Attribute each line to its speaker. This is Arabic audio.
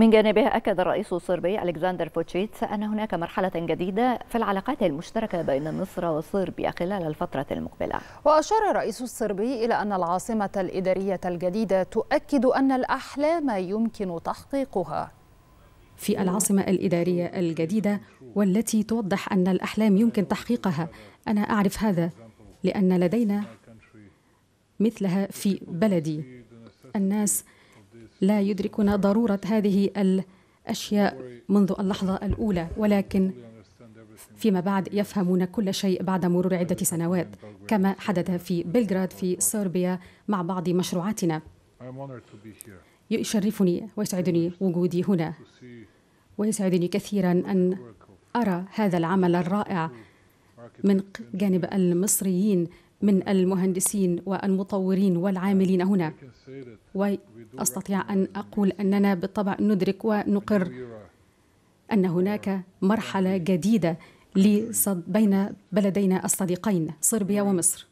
Speaker 1: من جانبه أكد الرئيس الصربي ألكسندر فوتشيت أن هناك مرحلة جديدة في العلاقات المشتركة بين مصر وصربيا خلال الفترة المقبلة
Speaker 2: وأشار الرئيس الصربي إلى أن العاصمة الإدارية الجديدة تؤكد أن الأحلام يمكن
Speaker 3: تحقيقها في العاصمة الإدارية الجديدة والتي توضح أن الأحلام يمكن تحقيقها أنا أعرف هذا لأن لدينا مثلها في بلدي الناس لا يدركنا ضروره هذه الاشياء منذ اللحظه الاولى ولكن فيما بعد يفهمون كل شيء بعد مرور عدة سنوات كما حدث في بلغراد في صربيا مع بعض مشروعاتنا يشرفني ويسعدني وجودي هنا ويسعدني كثيرا أن أرى هذا العمل الرائع من جانب المصريين من المهندسين والمطورين والعاملين هنا واستطيع ان اقول اننا بالطبع ندرك ونقر ان هناك مرحله جديده بين بلدينا الصديقين صربيا ومصر